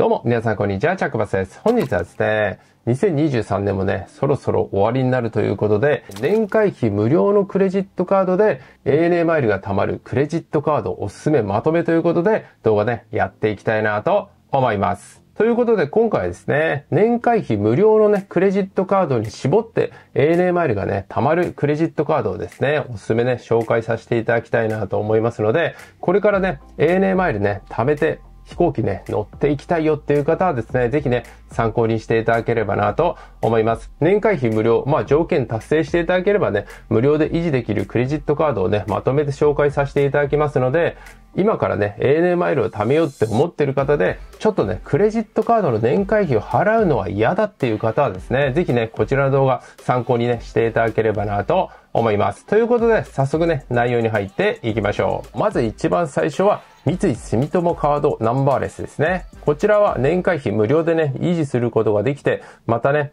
どうも、皆さんこんにちは、チャックバスです。本日はですね、2023年もね、そろそろ終わりになるということで、年会費無料のクレジットカードで ANA マイルが貯まるクレジットカードおすすめまとめということで、動画ね、やっていきたいなと思います。ということで今回ですね、年会費無料のね、クレジットカードに絞って ANA マイルがね、貯まるクレジットカードをですね、おすすめね、紹介させていただきたいなと思いますので、これからね、ANA マイルね、貯めて飛行機ね、乗っていきたいよっていう方はですね、ぜひね、参考にしていただければなと思います。年会費無料、まあ条件達成していただければね、無料で維持できるクレジットカードをね、まとめて紹介させていただきますので、今からね、ANA マイルを貯めようって思ってる方で、ちょっとね、クレジットカードの年会費を払うのは嫌だっていう方はですね、ぜひね、こちらの動画参考にね、していただければなと思います。ということで、早速ね、内容に入っていきましょう。まず一番最初は、三井住友カードナンバーレスですね。こちらは年会費無料でね、維持することができて、またね、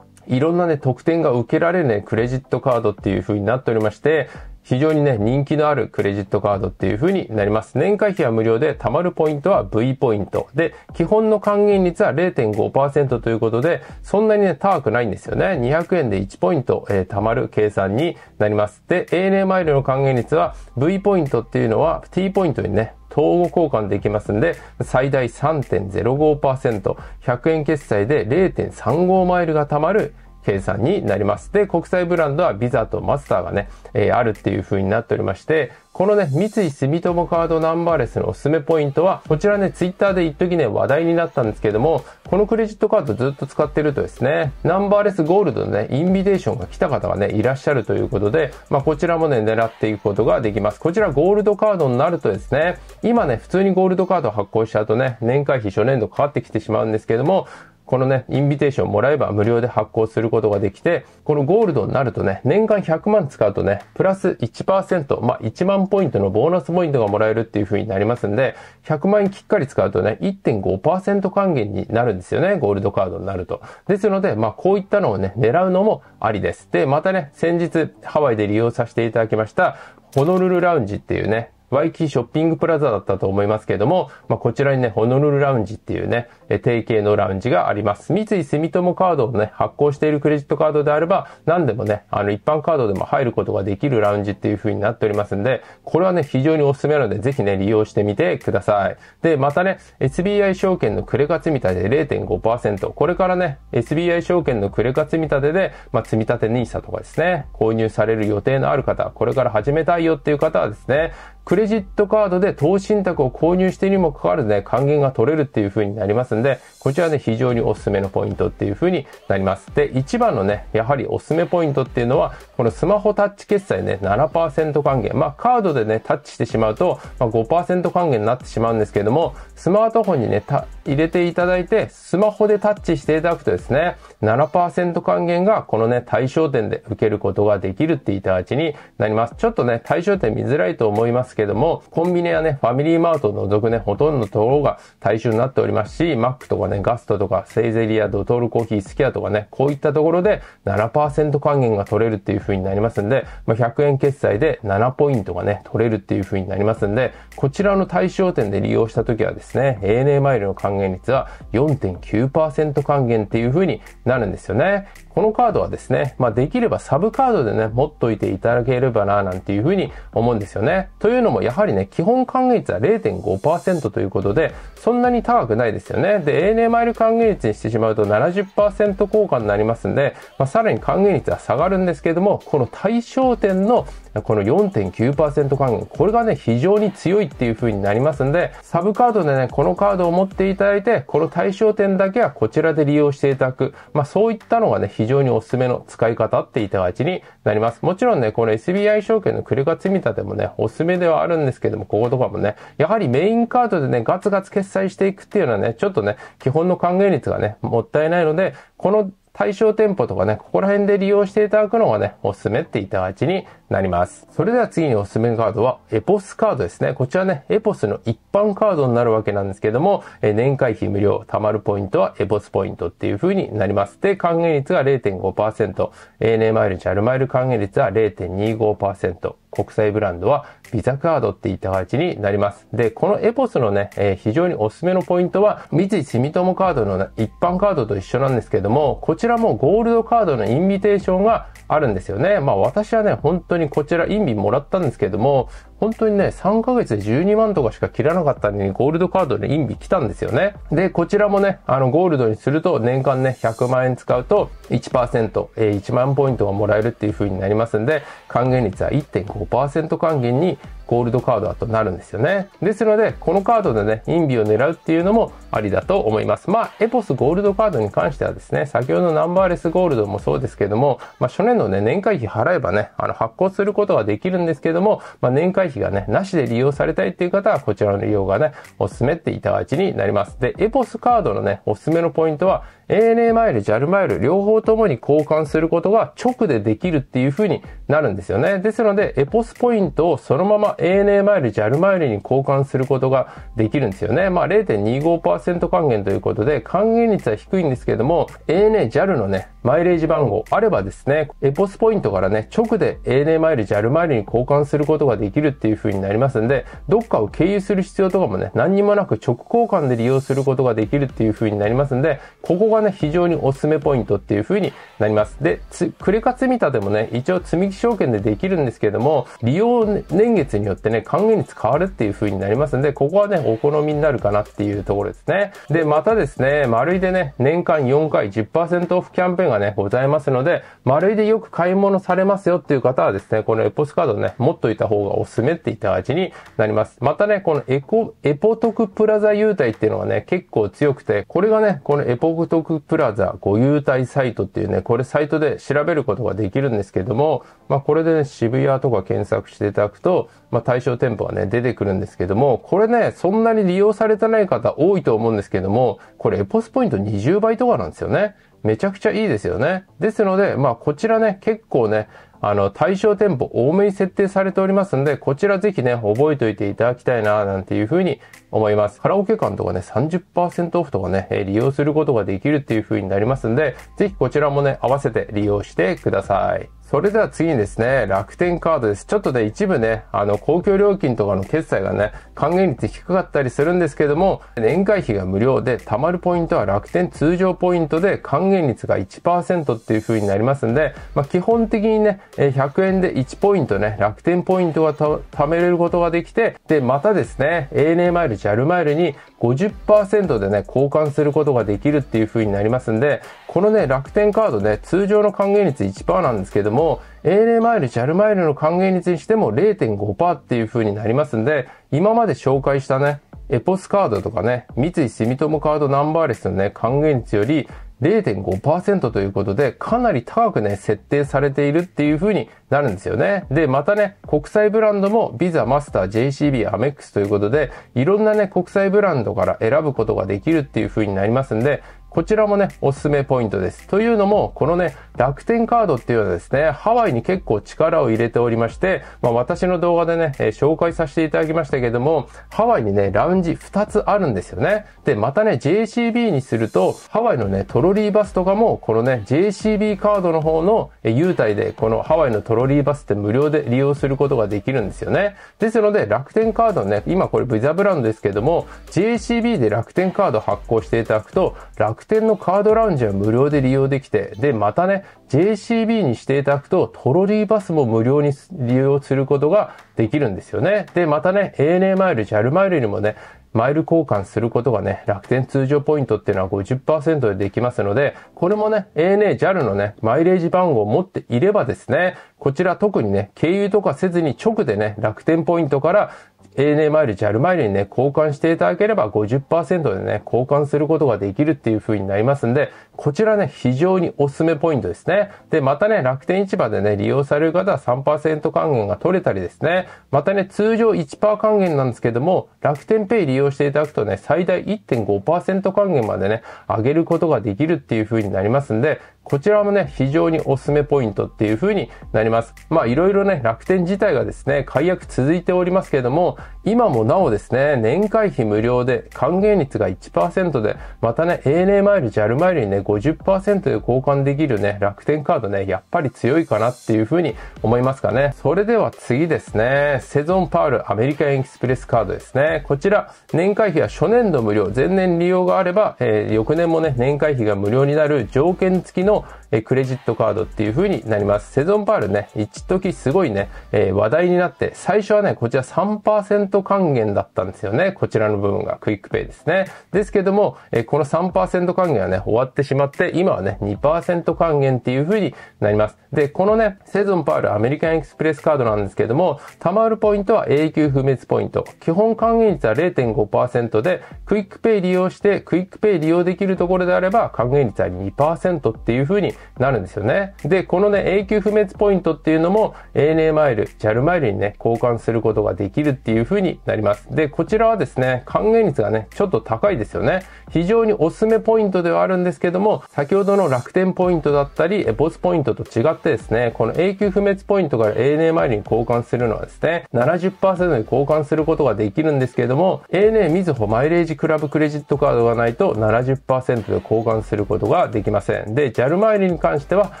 いろんなね、特典が受けられるね、クレジットカードっていう風になっておりまして、非常にね、人気のあるクレジットカードっていう風になります。年会費は無料で、貯まるポイントは V ポイント。で、基本の還元率は0.5%ということで、そんなにね、高くないんですよね。200円で1ポイント、えー、貯まる計算になります。で、ANA マイルの還元率は V ポイントっていうのは T ポイントにね、統合交換できますんで、最大3.05%、100円決済で0.35マイルが貯まる計算になります。で、国際ブランドはビザとマスターがね、えー、あるっていう風になっておりまして、このね、三井住友カードナンバーレスのおすすめポイントは、こちらね、ツイッターで一時ね、話題になったんですけども、このクレジットカードずっと使ってるとですね、ナンバーレスゴールドのね、インビテーションが来た方がね、いらっしゃるということで、まあ、こちらもね、狙っていくことができます。こちらゴールドカードになるとですね、今ね、普通にゴールドカード発行しちゃうとね、年会費初年度かかってきてしまうんですけども、このね、インビテーションもらえば無料で発行することができて、このゴールドになるとね、年間100万使うとね、プラス1%、まあ、1万ポイントのボーナスポイントがもらえるっていう風になりますんで、100万円きっかり使うとね、1.5%還元になるんですよね、ゴールドカードになると。ですので、まあ、こういったのをね、狙うのもありです。で、またね、先日、ハワイで利用させていただきました、ホノルルラウンジっていうね、ワイキーショッピングプラザだったと思いますけれども、まあ、こちらにね、ホノルルラウンジっていうね、え提携のラウンジがあります。三井住友カードをね、発行しているクレジットカードであれば、何でもね、あの、一般カードでも入ることができるラウンジっていう風になっておりますんで、これはね、非常におすすめなので、ぜひね、利用してみてください。で、またね、SBI 証券のクレカ積み立て0.5%。これからね、SBI 証券のクレカ積み立てで、まあ、積み立て NISA とかですね、購入される予定のある方、これから始めたいよっていう方はですね、クレジットカードで投資信託を購入しているにもかかわらずね、還元が取れるっていう風になりますんで、こちらね、非常におすすめのポイントっていう風になります。で、一番のね、やはりおすすめポイントっていうのは、このスマホタッチ決済ね、7%還元。まあ、カードでね、タッチしてしまうと、まあ、5%還元になってしまうんですけれども、スマートフォンにね、入れていただいて、スマホでタッチしていただくとですね、7%還元がこのね、対象点で受けることができるっていた形になります。ちょっとね、対象点見づらいと思いますけども、コンビニやね、ファミリーマートを除くね、ほとんどのところが対象になっておりますし、マックとかね、ガストとか、セイゼリア、ドトールコーヒー、スキアとかね、こういったところで7%還元が取れるっていう風になりますんで、まあ、100円決済で7ポイントがね、取れるっていう風になりますんで、こちらの対象店で利用した時はですね、ANA マイルの還元率は4.9%還元っていう風になるんですよね。このカードはですね、まあ、できればサブカードでね、持っといていただければな、なんていうふうに思うんですよね。というのも、やはりね、基本還元率は0.5%ということで、そんなに高くないですよね。で、ANA マイル還元率にしてしまうと70%効果になりますんで、まあ、さらに還元率は下がるんですけれども、この対象点のこの4.9%還元、これがね、非常に強いっていう風になりますんで、サブカードでね、このカードを持っていただいて、この対象点だけはこちらで利用していただく。まあ、そういったのがね、非常におすすめの使い方っていた形になります。もちろんね、この SBI 証券のクレカ積み立てもね、おすすめではあるんですけども、こことかもね、やはりメインカードでね、ガツガツ決済していくっていうのはね、ちょっとね、基本の還元率がね、もったいないので、この対象店舗とかね、ここら辺で利用していただくのがね、おすすめって言った形になります。それでは次におすすめカードは、エポスカードですね。こちらね、エポスの一般カードになるわけなんですけども、え年会費無料、貯まるポイントはエポスポイントっていう風になります。で、還元率が0.5%、ANA マイルチャルマイル還元率は0.25%、国際ブランドはビザカードって言った形になります。で、このエポスのね、えー、非常におすすめのポイントは、三井住友カードの一般カードと一緒なんですけども、こちらもゴールドカードのインビテーションがあるんですよね。まあ私はね、本当にこちらインビもらったんですけども、本当にね、3ヶ月で12万とかしか切らなかったのに、ゴールドカードでインビ来たんですよね。で、こちらもね、あの、ゴールドにすると、年間ね、100万円使うと1%、えー、1万ポイントがもらえるっていう風になりますんで、還元率は1.5%還元にゴールドカードだとなるんですよね。ですので、このカードでね、インビを狙うっていうのも、ありだと思います。まあ、エポスゴールドカードに関してはですね、先ほどのナンバーレスゴールドもそうですけども、まあ、初年度ね、年会費払えばね、あの、発行することができるんですけども、まあ、年会費がね、なしで利用されたいっていう方は、こちらの利用がね、おすすめっていたがちになります。で、エポスカードのね、おすすめのポイントは、ANA マイル、JAL マイル、両方ともに交換することが直でできるっていう風になるんですよね。ですので、エポスポイントをそのまま ANA マイル、JAL マイルに交換することができるんですよね。まあ、0.25%還元ということで、還元率は低いんですけれども、ANA、JAL のね、マイレージ番号あればですね、エポスポイントからね、直で ANA マイル、JAL マイルに交換することができるっていう風になりますんで、どっかを経由する必要とかもね、何にもなく直交換で利用することができるっていう風になりますんで、ここがね、非常におすすめポイントっていう風になります。で、クレカ積立でもね、一応積み木証券でできるんですけども、利用年月によってね、還元率変わるっていう風になりますんで、ここはね、お好みになるかなっていうところですね。で、またですね、丸いでね、年間4回10%オフキャンペーンががね、ございますので、丸いでよく買い物されますよっていう方はですね、このエポスカードね、持っといた方がおすすめって言った味になります。またね、このエコ、エポトクプラザ優待っていうのがね、結構強くて、これがね、このエポトクプラザご優待サイトっていうね、これサイトで調べることができるんですけども、まあこれでね、渋谷とか検索していただくと、まあ対象店舗がね、出てくるんですけども、これね、そんなに利用されてない方多いと思うんですけども、これエポスポイント20倍とかなんですよね。めちゃくちゃいいですよね。ですので、まあこちらね、結構ね、あの、対象店舗多めに設定されておりますんで、こちらぜひね、覚えておいていただきたいな、なんていうふうに思います。カラオケ館とかね、30%オフとかね、利用することができるっていうふうになりますんで、ぜひこちらもね、合わせて利用してください。それでは次にですね、楽天カードです。ちょっとね、一部ね、あの、公共料金とかの決済がね、還元率低かったりするんですけども、年会費が無料で、貯まるポイントは楽天通常ポイントで、還元率が1%っていう風になりますんで、まあ、基本的にね、100円で1ポイントね、楽天ポイントが貯めれることができて、で、またですね、ANA マイル、JAL マイルに50%でね、交換することができるっていう風になりますんで、このね、楽天カードね、通常の還元率1%なんですけども、ANA マイル、JAL マイルの還元率にしても0.5%っていう風になりますんで、今まで紹介したね、エポスカードとかね、三井住友カードナンバーレスのね、還元率より0.5%ということで、かなり高くね、設定されているっていう風になるんですよね。で、またね、国際ブランドも、ビザ、マスター、JCB、アメックスということで、いろんなね、国際ブランドから選ぶことができるっていう風になりますんで、こちらもね、おすすめポイントです。というのも、このね、楽天カードっていうのはですね、ハワイに結構力を入れておりまして、まあ、私の動画でね、えー、紹介させていただきましたけども、ハワイにね、ラウンジ2つあるんですよね。で、またね、JCB にすると、ハワイのね、トロリーバスとかも、このね、JCB カードの方の優待で、このハワイのトロリーバスって無料で利用することができるんですよね。ですので、楽天カードね、今これビザブランドですけども、JCB で楽天カード発行していただくと、楽店のカードラウンジは無料で利用できて、で、またね、JCB にしていただくと、トロリーバスも無料に利用することができるんですよね。で、またね、ANA マイル、JAL マイルにもね、マイル交換することがね、楽天通常ポイントっていうのは50%でできますので、これもね、ANA、JAL のね、マイレージ番号を持っていればですね、こちら特にね、経由とかせずに直でね、楽天ポイントから ANA マイル、JAL マイルにね、交換していただければ50%でね、交換することができるっていう風になりますんで、こちらね、非常におすすめポイントですね。で、またね、楽天市場でね、利用される方は3%還元が取れたりですね、またね、通常1%還元なんですけども、楽天ペイ利用していただくとね、最大1.5%還元までね、上げることができるっていう風になりますんで、こちらもね、非常におすすめポイントっていう風になります。まあいろいろね、楽天自体がですね、解約続いておりますけれども、今もなおですね、年会費無料で、還元率が1%で、またね、ANA マイル、JAL マイルにね、50%で交換できるね、楽天カードね、やっぱり強いかなっていう風に思いますかね。それでは次ですね、セゾンパールアメリカエンスプレスカードですね。こちら、年会費は初年度無料、前年利用があれば、えー、翌年もね、年会費が無料になる条件付きのもえクレジットカードっていう風になります。セゾンパールね、一時すごいね、え話題になって、最初はね、こちら3%還元だったんですよね。こちらの部分がクイックペイですね。ですけども、えこの3%還元はね、終わってしまって、今はね、2%還元っていう風になります。で、このね、セゾンパールアメリカンエクスプレスカードなんですけども、貯まるポイントは永久不滅ポイント。基本還元率は0.5%で、クイックペイ利用して、クイックペイ利用できるところであれば、還元率は2%っていう風になるんですよね。で、このね、永久不滅ポイントっていうのも ANA マイル、JAL マイルにね、交換することができるっていう風になります。で、こちらはですね、還元率がね、ちょっと高いですよね。非常におすすめポイントではあるんですけども、先ほどの楽天ポイントだったり、ボスポイントと違ってですね、この永久不滅ポイントから ANA マイルに交換するのはですね、70%に交換することができるんですけども、ANA みずほマイレージクラブクレジットカードがないと70%で交換することができません。で、JAL マイルに関しては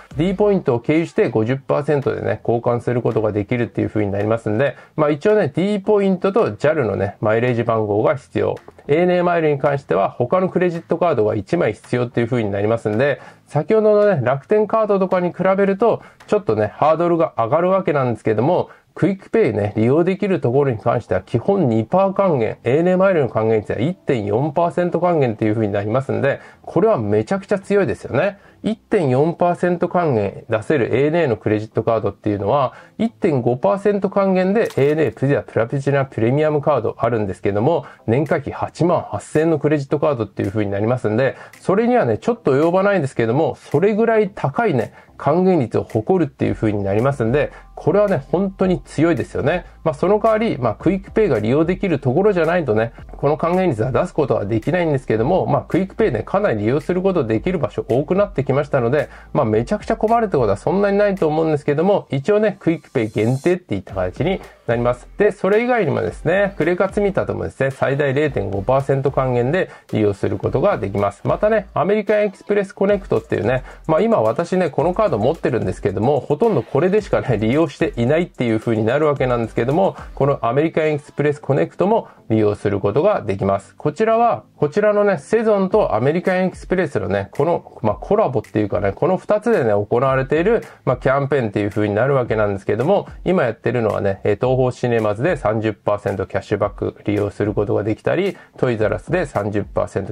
D ポイントを経由して50%でね、交換することができるっていう風になりますんで、まあ一応ね、D ポイントと JAL のね、マイレージ番号が必要。ANA マイルに関しては他のクレジットカードが1枚必要っていう風になりますんで、先ほどのね、楽天カードとかに比べると、ちょっとね、ハードルが上がるわけなんですけども、クイックペイね、利用できるところに関しては基本2%還元、ANA マイルの還元率は1.4%還元っていう風になりますんで、これはめちゃくちゃ強いですよね。1.4%還元出せる ANA のクレジットカードっていうのは、1.5%還元で ANA プアプラピチナプレミアムカードあるんですけども、年会費8万8000円のクレジットカードっていう風になりますんで、それにはね、ちょっと及ばないんですけども、それぐらい高いね、還元率を誇るっていう風になりますんで、これはね、本当に強いですよね。まあ、その代わり、まあ、クイックペイが利用できるところじゃないとね、この還元率は出すことはできないんですけども、まあ、クイックペイね、かなり利用することできる場所多くなってきましたので、まあ、めちゃくちゃ困るってことはそんなにないと思うんですけども、一応ね、クイックペイ限定っていった形になります。で、それ以外にもですね、クレカ積み立てもですね、最大0.5%還元で利用することができます。またね、アメリカンエクスプレスコネクトっていうね、まあ今私ね、このカード持ってるんですけども、ほとんどこれでしかね、利用していないっていう風になるわけなんですけども、も、このアメリカンエクスプレスコネクトも利用することができます。こちらは、こちらのね、セゾンとアメリカンエクスプレスのね、この、まあ、コラボっていうかね、この2つでね、行われている、まあ、キャンペーンっていう風になるわけなんですけども、今やってるのはね、東方シネマズで30%キャッシュバック利用することができたり、トイザラスで30%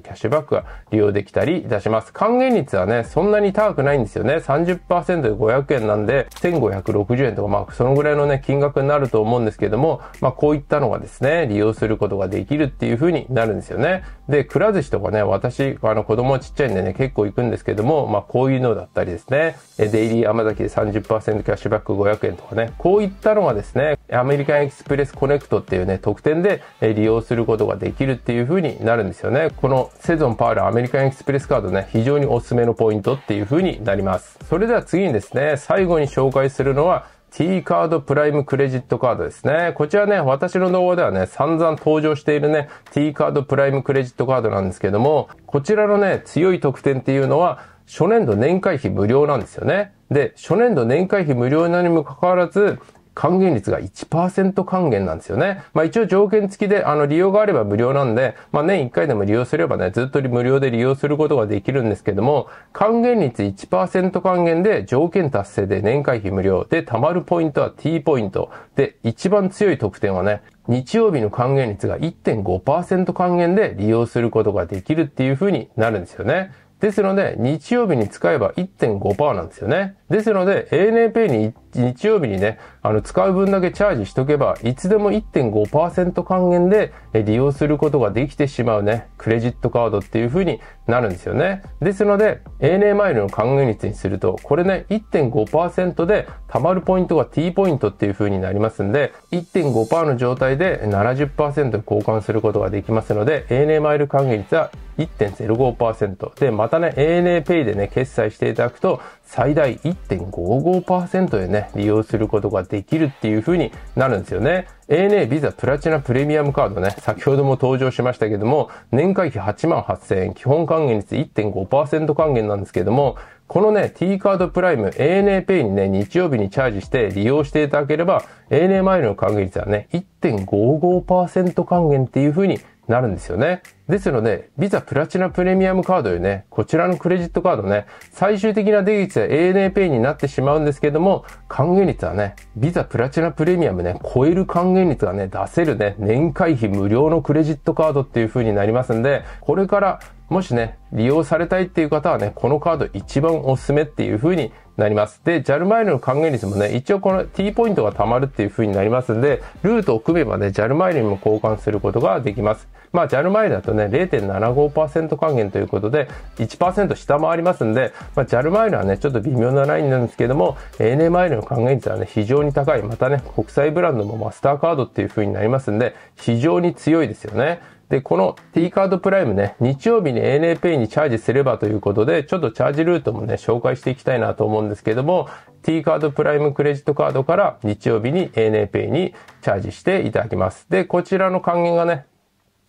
キャッシュバックが利用できたりいたします。還元率はね、そんなに高くないんですよね。30%で500円なんで、1560円とか、まあ、そのぐらいのね、金額になると思うんですけども、まあ、こういったのがですね、利用することことができるっていう風になるんですよね。で、くら寿司とかね、私、あの子供ちっちゃいんでね、結構行くんですけども、まあこういうのだったりですね、デイリー甘崎で30%キャッシュバック500円とかね、こういったのがですね、アメリカンエキスプレスコネクトっていうね、特典で利用することができるっていう風になるんですよね。このセゾンパールアメリカンエキスプレスカードね、非常におすすめのポイントっていう風になります。それでは次にですね、最後に紹介するのは、T カードプライムクレジットカードですね。こちらね、私の動画ではね、散々登場しているね、T カードプライムクレジットカードなんですけども、こちらのね、強い特典っていうのは、初年度年会費無料なんですよね。で、初年度年会費無料なにもかかわらず、還元率が1%還元なんですよね。まあ一応条件付きで、あの、利用があれば無料なんで、まあ年1回でも利用すればね、ずっと無料で利用することができるんですけども、還元率1%還元で条件達成で年会費無料で、貯まるポイントは T ポイントで、一番強い特典はね、日曜日の還元率が1.5%還元で利用することができるっていう風になるんですよね。ですので、日曜日に使えば1.5%なんですよね。ですので、ANAPay に日曜日にね、あの、使う分だけチャージしとけば、いつでも1.5%還元で利用することができてしまうね、クレジットカードっていう風になるんですよね。ですので、ANA マイルの還元率にすると、これね、1.5%で貯まるポイントが T ポイントっていう風になりますんで、1.5%の状態で70%交換することができますので、ANA マイル還元率は1.05%で、またね、ANA ペイでね、決済していただくと、最大1.55%でね、利用することができるっていう風になるんですよね。ANA ビザプラチナプレミアムカードね、先ほども登場しましたけども、年会費8万8000円、基本還元率1.5%還元なんですけども、このね、T カードプライム ANA Pay にね、日曜日にチャージして利用していただければ、ANA マイルの還元率はね、1.55%還元っていう風になるんですよね。ですので、ビザプラチナプレミアムカードよりね、こちらのクレジットカードね、最終的な出口は ANAPay になってしまうんですけども、還元率はね、ビザプラチナプレミアムね、超える還元率がね、出せるね、年会費無料のクレジットカードっていう風になりますんで、これからもしね、利用されたいっていう方はね、このカード一番おすすめっていう風になります。で、JAL マイルの還元率もね、一応この T ポイントが貯まるっていう風になりますんで、ルートを組めばね、JAL マイルにも交換することができます。まあ、JAL マイルだとね、0.75%還元ということで、1%下回りますんで、まあ、JAL マイルはね、ちょっと微妙なラインなんですけども、ANA マイルの還元率はね、非常に高い。またね、国際ブランドもマスターカードっていう風になりますんで、非常に強いですよね。で、この T カードプライムね、日曜日に ANAPay にチャージすればということで、ちょっとチャージルートもね、紹介していきたいなと思うんですけども、T カードプライムクレジットカードから日曜日に ANAPay にチャージしていただきます。で、こちらの還元がね、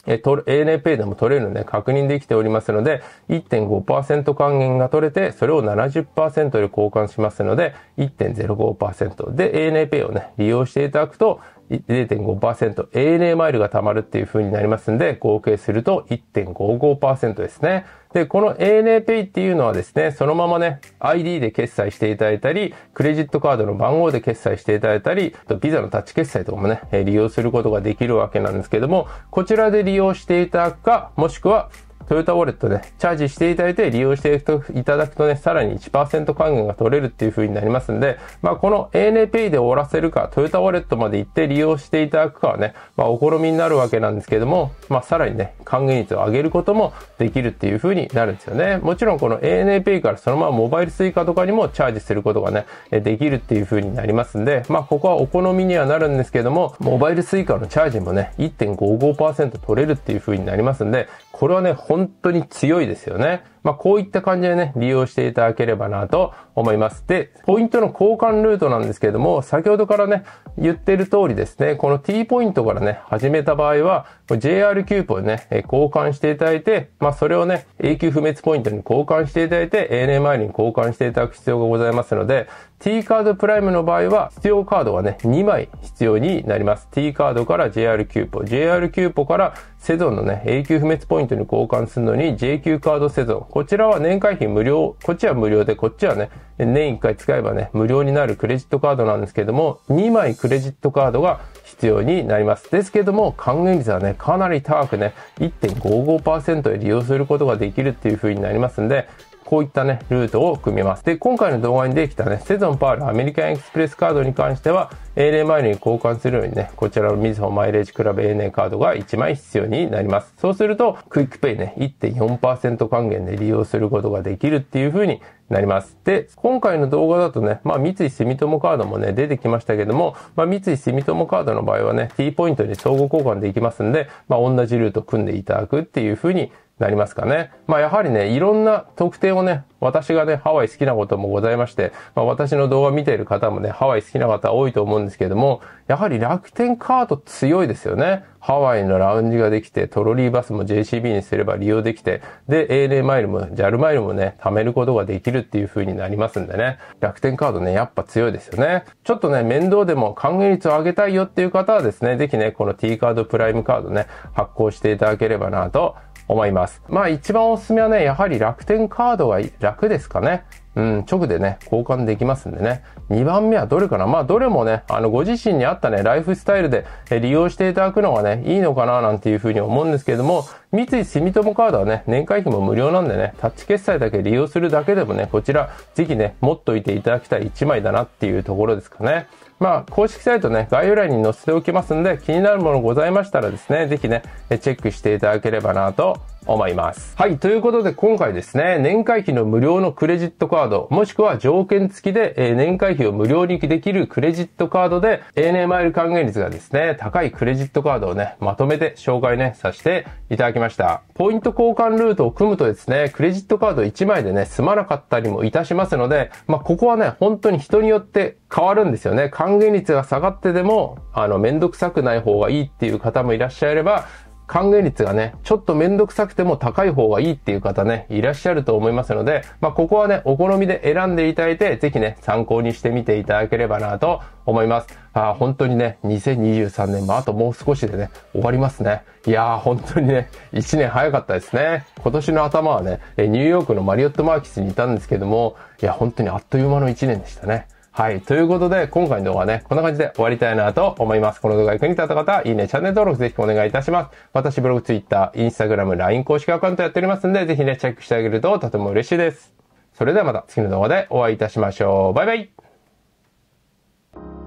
え、と、ANAPay でも取れるので確認できておりますので、1.5%還元が取れて、それを70%で交換しますので、1.05%で ANAPay をね、利用していただくと、0.5%、ANA マイルが貯まるっていう風になりますんで、合計すると1.55%ですね。で、この ANA Pay っていうのはですね、そのままね、ID で決済していただいたり、クレジットカードの番号で決済していただいたり、とビザのタッチ決済とかもね、利用することができるわけなんですけども、こちらで利用していただくか、もしくは、トヨタウォレットでチャージしていただいて利用していただくとね、さらに1%還元が取れるっていう風になりますんで、まあこの ANAPay で終わらせるか、トヨタウォレットまで行って利用していただくかはね、まあお好みになるわけなんですけども、まあさらにね、還元率を上げることもできるっていう風になるんですよね。もちろんこの ANAPay からそのままモバイル suica とかにもチャージすることがね、できるっていう風になりますんで、まあここはお好みにはなるんですけども、モバイル suica のチャージもね、1.55%取れるっていう風になりますんで、これはね、本当に強いですよね。まあ、こういった感じでね、利用していただければなと思います。で、ポイントの交換ルートなんですけれども、先ほどからね、言ってる通りですね、この T ポイントからね、始めた場合は、JR キューポをね、交換していただいて、まあ、それをね、永久不滅ポイントに交換していただいて、ANMI に交換していただく必要がございますので、T カードプライムの場合は、必要カードがね、2枚必要になります。T カードから JR キューポ、JR キューポからセゾンのね、永久不滅ポイントに交換するのに、JQ カードセゾン、こちらは年会費無料、こっちは無料で、こっちはね、年1回使えばね、無料になるクレジットカードなんですけども、2枚クレジットカードが必要になります。ですけども、還元率はね、かなり高くね、1.55%で利用することができるっていう風になりますんで、こういったね、ルートを組みます。で、今回の動画にできたね、セゾンパールアメリカンエクスプレスカードに関しては、ANA マイルに交換するようにね、こちらのみずほマイレージクラブ ANA カードが1枚必要になります。そうすると、クイックペイね、1.4%還元で利用することができるっていう風になります。で、今回の動画だとね、まあ三井住友カードもね、出てきましたけども、まあ三井住友カードの場合はね、T ポイントに相互交換できますんで、まあ同じルート組んでいただくっていう風になりますかね。まあやはりね、いろんな特典をね、私がね、ハワイ好きなこともございまして、まあ私の動画見ている方もね、ハワイ好きな方多いと思うんですけれども、やはり楽天カード強いですよね。ハワイのラウンジができて、トロリーバスも JCB にすれば利用できて、で、ANA マイルも JAL マイルもね、貯めることができるっていう風になりますんでね。楽天カードね、やっぱ強いですよね。ちょっとね、面倒でも還元率を上げたいよっていう方はですね、ぜひね、この T カードプライムカードね、発行していただければなと思います。まあ一番おすすめはね、やはり楽天カードが楽ですかね。うん、直でね、交換できますんでね。2番目はどれかなまあ、どれもね、あの、ご自身に合ったね、ライフスタイルで利用していただくのがね、いいのかななんていうふうに思うんですけれども、三井住友カードはね、年会費も無料なんでね、タッチ決済だけ利用するだけでもね、こちら、ぜひね、持っといていただきたい1枚だなっていうところですかね。まあ、公式サイトね、概要欄に載せておきますんで、気になるものございましたらですね、ぜひね、チェックしていただければなと思います。はい。ということで、今回ですね、年会費の無料のクレジットカード、もしくは条件付きで、えー、年会費を無料にできるクレジットカードで、ANA マイル還元率がですね、高いクレジットカードをね、まとめて紹介ね、させていただきました。ポイント交換ルートを組むとですね、クレジットカード1枚でね、済まなかったりもいたしますので、まあ、ここはね、本当に人によって変わるんですよね。還元率が下がってでも、あの、めんどくさくない方がいいっていう方もいらっしゃれば、還元率がね、ちょっとめんどくさくても高い方がいいっていう方ね、いらっしゃると思いますので、まあ、ここはね、お好みで選んでいただいて、ぜひね、参考にしてみていただければなと思います。あ本当にね、2023年もあともう少しでね、終わりますね。いやー、本当にね、1年早かったですね。今年の頭はね、ニューヨークのマリオットマーキスにいたんですけども、いや、本当にあっという間の1年でしたね。はい。ということで、今回の動画はね、こんな感じで終わりたいなと思います。この動画が役に立った方は、いいね、チャンネル登録ぜひお願いいたします。私、ブログ、ツイッター、インスタグラム、LINE 公式アカウントやっておりますんで、ぜひね、チェックしてあげるととても嬉しいです。それではまた次の動画でお会いいたしましょう。バイバイ